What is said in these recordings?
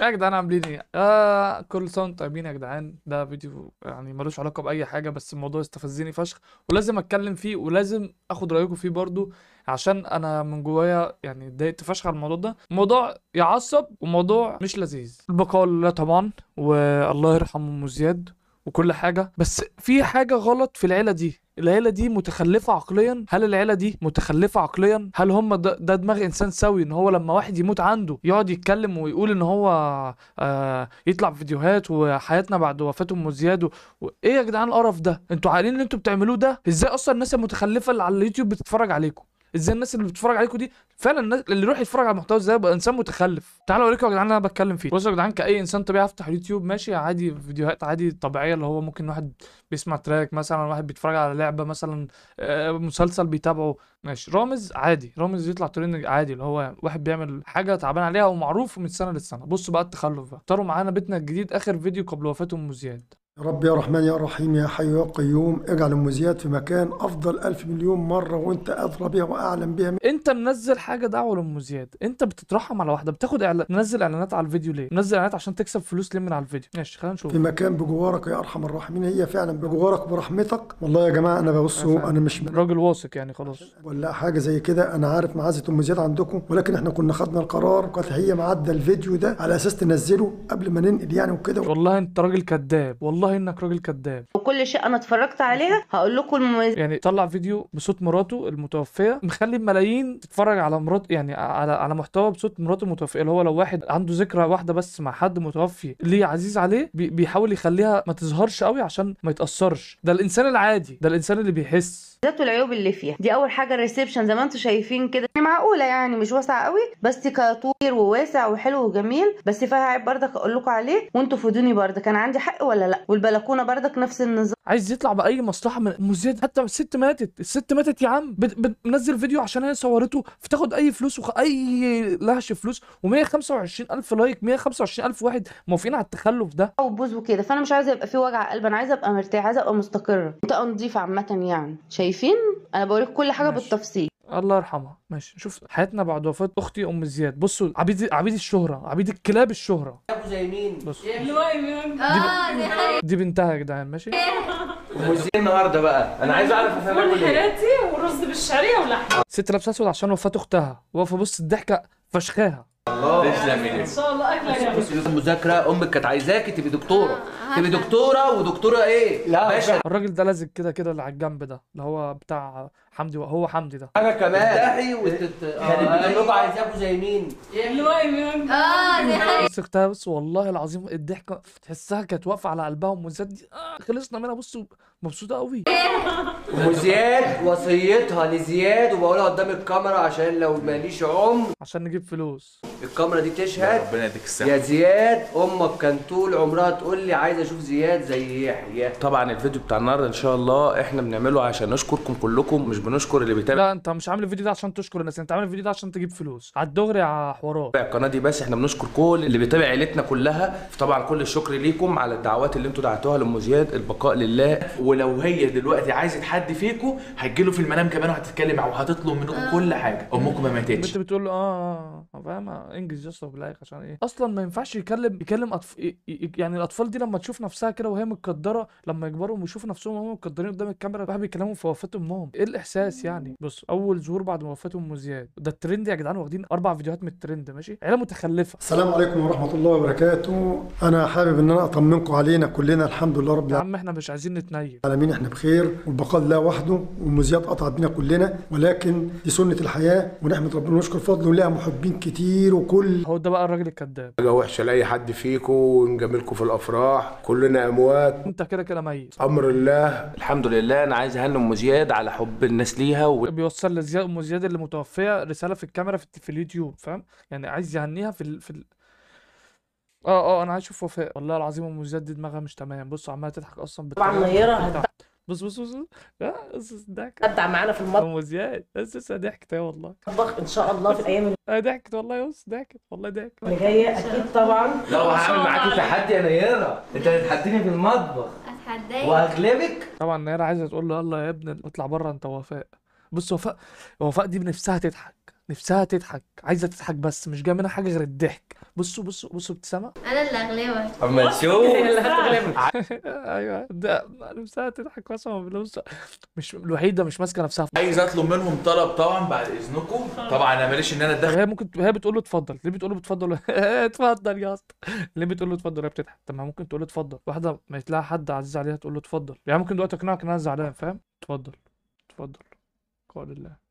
يا جدعان عاملين ايه؟ آه كل سنة وانتم طيبين يا جدعان ده فيديو يعني ملوش علاقة بأي حاجة بس الموضوع استفزني فشخ ولازم أتكلم فيه ولازم آخد رأيكم فيه برضو عشان أنا من جوايا يعني اتضايقت فشخ على الموضوع ده موضوع يعصب وموضوع مش لذيذ البقاء لله طبعا والله يرحم أم زياد وكل حاجة بس في حاجة غلط في العيلة دي العيله دي متخلفه عقليا هل العيله دي متخلفه عقليا هل هم ده, دماغ انسان سوي ان هو لما واحد يموت عنده يقعد يتكلم ويقول ان هو آه يطلع فيديوهات وحياتنا بعد وفاته ام زياد ايه يا جدعان القرف ده انتوا عارفين اللي انتوا بتعملوه ده ازاي اصلا الناس المتخلفه اللي على اليوتيوب بتتفرج عليكم ازاي الناس اللي بتتفرج عليكم دي فعلا الناس اللي يروح يتفرج على المحتوى ازاي بقى انسان متخلف تعالوا اوريكم يا جدعان انا بتكلم فيه بصوا يا جدعان كاي انسان طبيعي افتح اليوتيوب ماشي عادي فيديوهات عادي طبيعيه اللي هو ممكن واحد بيسمع تراك مثلا واحد بيتفرج على لعبه مثلا آه، مسلسل بيتابعه ماشي رامز عادي رامز يطلع ترند عادي اللي هو واحد بيعمل حاجه تعبان عليها ومعروف من سنه للسنه بصوا بقى التخلف بقى اختاروا معانا بيتنا الجديد اخر فيديو قبل وفاته ام زياد يا رب يا رحمن يا رحيم يا حي يا قيوم اجعل ام زياد في مكان افضل الف مليون مره وانت ادرى بيها واعلم بيها انت منزل حاجه دعوه لام زياد انت بتترحم على واحده بتاخد اعلان منزل اعلانات على الفيديو ليه منزل اعلانات عشان تكسب فلوس ليه من على الفيديو ماشي خلينا نشوف في مكان بجوارك يا ارحم الراحمين هي فعلا بجوارك برحمتك والله يا جماعه انا ببص انا مش من... راجل واثق يعني خلاص ولا حاجه زي كده انا عارف معزه ام زياد عندكم ولكن احنا كنا خدنا القرار كانت هي معدل الفيديو ده على اساس تنزله قبل ما ننقل يعني وكده والله انت راجل كذاب والله والله انك راجل كذاب وكل شيء انا اتفرجت عليها هقول لكم المميزات يعني طلع فيديو بصوت مراته المتوفيه مخلي الملايين تتفرج على مرات يعني على على محتوى بصوت مراته المتوفيه اللي هو لو واحد عنده ذكرى واحده بس مع حد متوفي ليه عزيز عليه بي بيحاول يخليها ما تظهرش قوي عشان ما يتاثرش ده الانسان العادي ده الانسان اللي بيحس ذات العيوب اللي فيها دي اول حاجه الريسبشن زي ما انتم شايفين كده يعني معقوله يعني مش واسعه قوي بس كطير وواسع وحلو وجميل بس فيها عيب بردك اقول لكم عليه وانتوا فدوني برده كان عندي حق ولا لا والبلكونه بردك نفس النظام عايز يطلع باي مصلحه من مزيد حتى الست ماتت الست ماتت يا عم بتنزل فيديو عشان هي صورته فتاخد اي فلوس وخ... اي لهش فلوس و125 الف لايك 125 الف واحد موافقين على التخلف ده او بوز وكده فانا مش عايزه يبقى في وجع قلب انا عايزه ابقى مرتاحه عايزه ابقى مستقره انت نظيفه عامه يعني شايفين انا بوريك كل حاجه ماشي. بالتفصيل الله يرحمها ماشي نشوف حياتنا بعد وفاه اختي ام زياد بصوا عبيد عبيد الشهره عبيد الكلاب الشهره ابو زي مين بصوا دي, ب... آه، دي بنتها يا جدعان ماشي وزي النهارده بقى انا عايز اعرف هناكل ايه حياتي ورز بالشعريه ولحمه ست لابسه اسود عشان وفاه اختها واقفه بص الضحكه فشخاها الله تسلم ايديك ان شاء الله مذاكره امك كانت عايزاكي تبقي دكتوره آه، آه. تبقي دكتوره ودكتوره ايه لا باشا الراجل ده لازق كده كده اللي على الجنب ده اللي هو بتاع حمدي هو حمدي ده انا كمان تفتحي آه، وتت يعني عايزاكوا زي مين؟ اللي هو اه دي بص اختها بص والله العظيم الضحكه تحسها كانت واقفه على قلبها ومزاد دي آه خلصنا منها بصوا مبسوطه قوي وزياد وصيتها لزياد وبقولها قدام الكاميرا عشان لو ماليش عمر عشان نجيب فلوس الكاميرا دي تشهد ربنا يديك السلامه يا زياد امك كان طول عمرها تقول لي عايز اشوف زياد زي يحيى طبعا الفيديو بتاع النهارده ان شاء الله احنا بنعمله عشان نشكركم كلكم مش بنشكر اللي بيتابع لا انت مش عامل الفيديو ده عشان تشكر الناس انت عامل الفيديو ده عشان تجيب فلوس على الدغري على حوارات القناه دي بس احنا بنشكر كل اللي بيتابع عيلتنا كلها طبعا كل الشكر ليكم على الدعوات اللي انتوا دعيتوها لام زياد البقاء لله ولو هي دلوقتي عايزه حد فيكم هتجيله في المنام كمان وهتتكلم وهتطلب منه آه. كل حاجه امكم ما ماتتش انت بتقول له اه اه, آه،, آه، فاهم انجز يا اسطى بالله عشان ايه اصلا ما ينفعش يكلم يكلم أطف... يعني الاطفال دي لما تشوف نفسها كده وهي متقدره لما يكبروا ويشوفوا نفسهم وهم متقدرين قدام الكاميرا بقى بيكلموا في وفاه امهم ايه الاحساس يعني بص اول ظهور بعد ما وفاه ام زياد ده الترند يا جدعان واخدين اربع فيديوهات من الترند ماشي عيله متخلفه السلام عليكم ورحمه الله وبركاته انا حابب ان انا اطمنكم علينا كلنا الحمد لله رب العالمين يا عم احنا مش عايزين نتنيل العالمين احنا بخير والبقاء لله وحده والمزيات قطعت بينا كلنا ولكن دي سنه الحياه ونحمد ربنا ونشكر فضله ولها محبين كتير وكل هو ده بقى الراجل الكذاب حاجه وحشه لاي حد فيكم ونجاملكم في الافراح كلنا اموات انت كده كده ميت امر الله الحمد لله انا عايز اهني ام زياد على حب الناس ليها و... بيوصل لزياد ام زياد اللي متوفيه رساله في الكاميرا في, في اليوتيوب فاهم يعني عايز يهنيها في ال... في ال... اه اه انا عايز اشوف وفاء والله العظيم ام زياد دي دماغها مش تمام بصوا عماله تضحك اصلا طبعا غيرها بص بص بص لا بص ضحك هتدع معانا في المطبخ ام زياد بس ضحكت اهي والله طبخ ان شاء الله في الايام اللي آه، ضحكت والله بص ضحكت والله ضحكت اللي جايه اكيد طبعا لو هعمل معاكي تحدي يا نيره انت هتحديني في المطبخ هتحديك وهغلبك طبعا نيره عايزه تقول له يلا يا ابني اطلع بره انت وفاء بص وفاء وفاء دي بنفسها تضحك نفسها تضحك عايزه تضحك بس مش جايه منها حاجه غير الضحك بصوا بصوا بصوا ابتسامه انا اللي اغلبك اما تشوف ايوه ده نفسها تضحك بس مش الوحيده مش ماسكه نفسها عايز اطلب منهم طلب طبعا بعد اذنكم طبعا انا ماليش ان انا اتدخل هي ممكن هي بتقول له اتفضل ليه بتقول له اتفضل اتفضل يا اسطى ليه بتقول له اتفضل هي بتضحك طب ما ممكن تقول له اتفضل واحده ما تلاقي حد عزيز عليها تقول له اتفضل يعني ممكن دلوقتي اقنعك ان انا زعلان فاهم اتفضل اتفضل قول الله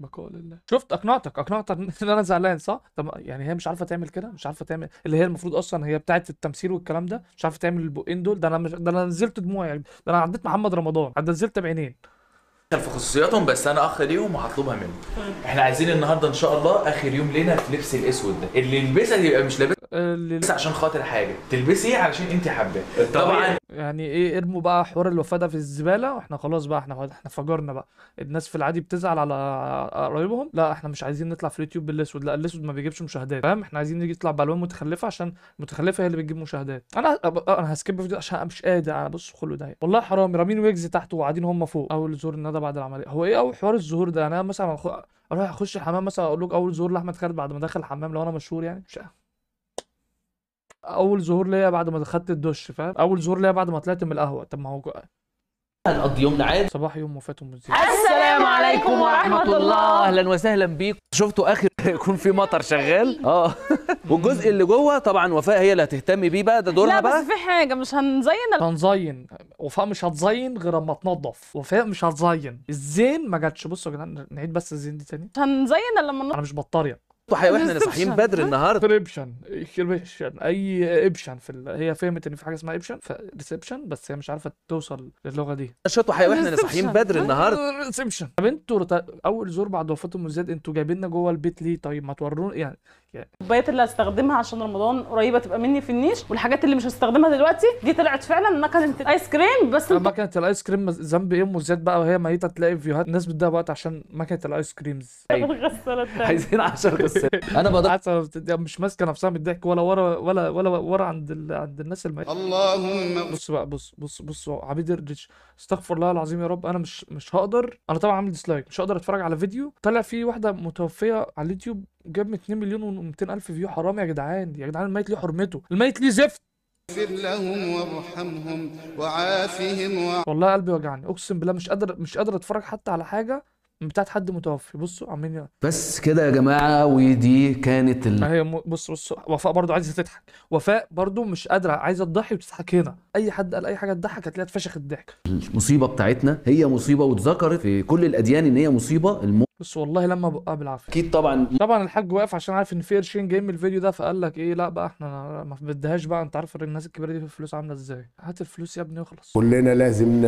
بقول الله شفت اقنعتك اقنعتك ان انا زعلان صح طب يعني هي مش عارفه تعمل كده مش عارفه تعمل اللي هي المفروض اصلا هي بتاعه التمثيل والكلام ده مش عارفه تعمل البقين دول ده انا مش... ده انا نزلت دموعي يعني. ده انا عديت محمد رمضان انا نزلت بعينين في خصوصياتهم بس انا اخ ليهم وهطلبها منهم طيب. احنا عايزين النهارده ان شاء الله اخر يوم لينا في لبس الاسود ده اللي يلبسها يبقى مش لابس بس عشان خاطر حاجه تلبسي إيه علشان انت حابه طبعا يعني ايه ارموا بقى حوار الوفاه ده في الزباله واحنا خلاص بقى احنا احنا فجرنا بقى الناس في العادي بتزعل على قرايبهم لا احنا مش عايزين نطلع في اليوتيوب بالاسود لا الاسود ما بيجيبش مشاهدات فاهم احنا عايزين نيجي نطلع بالوان متخلفه عشان المتخلفه هي اللي بتجيب مشاهدات انا انا هسكيب فيديو عشان مش قادر انا بص خلو ده والله حرام رامين ويجز تحت وقاعدين هم فوق اول زور الندى بعد العمليه هو ايه اول حوار الزهور ده يعني انا مثلا اروح اخش الحمام مثلا اقول لك اول زور لاحمد خالد بعد ما دخل الحمام لو انا مشهور يعني مش اول ظهور ليا بعد ما خدت الدش فاهم اول ظهور ليا بعد ما طلعت من القهوه طب ما هو هنقضي يوم عادي صباح يوم وفاته الزين السلام عليكم ورحمه الله اهلا وسهلا بيكم شفتوا اخر يكون في مطر شغال اه والجزء اللي جوه طبعا وفاء هي اللي هتهتم بيه بقى ده دورها بقى لا بس بقى. في حاجه مش هنزين هنزين وفاء مش هتزين غير اما تنضف وفاء مش هتزين الزين ما جاتش بصوا يا جدعان نعيد بس الزين دي تاني هنزين لما انا مش بطاريه صحيح واحنا صاحيين بدري النهارده ريبشن ريبشن اي ابشن في ال... هي فهمت ان في حاجه اسمها ابشن فريسبشن بس هي مش عارفه توصل للغه دي شطوا حيوان واحنا صاحيين بدري النهارده ريسبشن طب انتوا اول زور بعد وفاه ام زياد انتوا جايبيننا جوه البيت ليه طيب ما تورونا يعني يعني الكوبايات اللي هستخدمها عشان رمضان قريبه تبقى مني في النيش والحاجات اللي مش هستخدمها دلوقتي دي طلعت فعلا مكنه الايس كريم بس آه، مكنه الايس كريم ذنب ايه زياد بقى وهي ميته تلاقي فيوهات الناس بتضيع وقت عشان مكنه الايس كريمز عايزين 10 غسالات انا بقدر مش ماسكه نفسها من الضحك ولا ورا ولا ولا ورا عند ال... عند الناس الميته اللهم بص بقى بص بص بص عبيد الريتش استغفر الله العظيم يا رب انا مش مش هقدر انا طبعا عامل ديسلايك مش هقدر اتفرج على فيديو طلع فيه واحده متوفيه على اليوتيوب جاب 2 مليون و200 الف فيو حرام يا جدعان يا جدعان الميت ليه حرمته الميت ليه زفت اغفر لهم وارحمهم وعافهم وع... والله قلبي وجعني اقسم بالله مش قادر مش قادر اتفرج حتى على حاجه بتاعت حد متوفي بصوا عاملين بس كده يا جماعه ودي كانت ال... هي بص بص وفاء برضو عايزه تضحك وفاء برضو مش قادره عايزه تضحي وتضحك هنا اي حد قال اي حاجه تضحك هتلاقيها اتفشخ الضحك المصيبه بتاعتنا هي مصيبه واتذكرت في كل الاديان ان هي مصيبه الم... بس والله لما بقى بالعافيه اكيد طبعا طبعا الحاج واقف عشان عارف ان في قرشين جايين من الفيديو ده فقال لك ايه لا بقى احنا ما بديهاش بقى انت عارف الناس الكبيره دي في الفلوس عامله ازاي هات الفلوس يا ابني وخلص كلنا لازم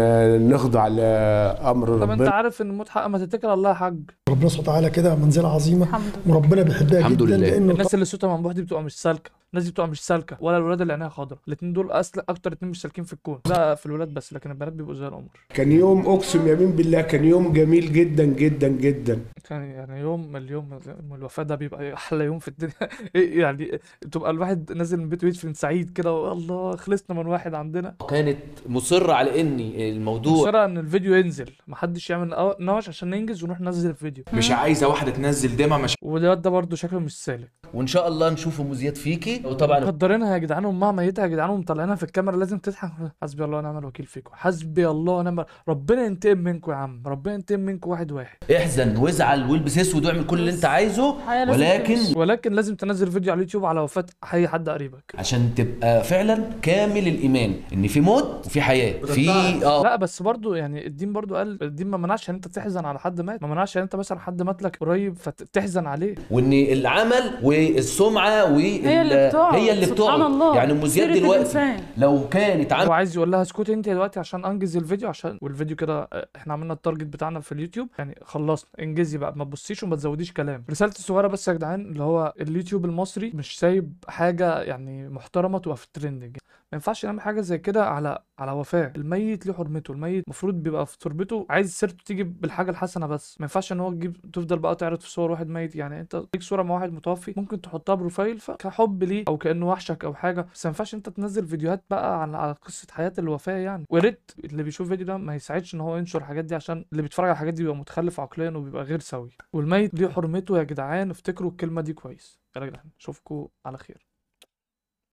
نخضع لامر ربنا طب انت عارف ان الموت حق ما تتكل الله يا حاج ربنا سبحانه وتعالى كده منزله عظيمه الحمد لله وربنا بيحبها جدا الحمد لله الناس اللي صوتها منبوح دي بتبقى مش سالكه الناس دي بتبقى مش سالكه ولا الولاد اللي عينيها خضراء الاثنين دول اصل اكتر اثنين مش سالكين في الكون لا في الولاد بس لكن البنات بيبقوا زي القمر كان يوم اقسم يمين بالله كان يوم جميل جدا جدا جدا كان يعني يوم اليوم الوفاه ده بيبقى احلى يوم في الدنيا إيه، يعني تبقى الواحد نازل من بيته يدفن سعيد كده الله خلصنا من واحد عندنا كانت مصره على اني الموضوع مصره ان الفيديو ينزل محدش يعمل نوش عشان ننجز ونروح ننزل الفيديو مش عايزه واحده تنزل دمع مش والواد ده برده شكله مش سالك وان شاء الله نشوف ام زياد فيكي وطبعا مقدرينها يا جدعان امها ميتها يا جدعان ومطلعينها في الكاميرا لازم تضحك حسبي الله ونعم الوكيل فيكم حسبي الله ونعم ربنا ينتقم منكم يا عم ربنا ينتقم منكم واحد واحد احزن وازعل والبس اسود واعمل كل اللي انت عايزه ولكن ولكن لازم تنزل فيديو على اليوتيوب على وفاه اي حد قريبك عشان تبقى فعلا كامل الايمان ان في موت وفي حياه في اه لا بس برضه يعني الدين برضه قال الدين ما منعش ان انت تحزن على حد مات ما منعش ان انت مثلا حد مات لك قريب فتحزن عليه وان العمل و والسمعه وال هي اللي بتقعد هي اللي سبحان الله يعني ام زياد دلوقتي الإنسان. لو كانت عامله وعايز يقول لها اسكتي انت دلوقتي عشان انجز الفيديو عشان والفيديو كده آه، احنا عملنا التارجت بتاعنا في اليوتيوب يعني خلصنا انجزي بقى ما تبصيش وما تزوديش كلام رسالتي الصغيره بس يا جدعان اللي هو اليوتيوب المصري مش سايب حاجه يعني محترمه تبقى في الترندنج ما ينفعش نعمل حاجه زي كده على على وفاه الميت له حرمته الميت المفروض بيبقى في تربته عايز سيرته تيجي بالحاجه الحسنه بس ما ينفعش ان هو تجيب تفضل بقى تعرض في صور واحد ميت يعني انت ليك صوره مع واحد متوفي ممكن تحطها بروفايل كحب ليه او كانه وحشك او حاجه بس ما ينفعش انت تنزل فيديوهات بقى عن على قصه حياه الوفاه يعني ويا ريت اللي بيشوف فيديو ده ما يساعدش ان هو ينشر الحاجات دي عشان اللي بيتفرج على الحاجات دي بيبقى متخلف عقليا وبيبقى غير سوي والميت ليه حرمته يا جدعان افتكروا الكلمه دي كويس يا جدعان اشوفكم على خير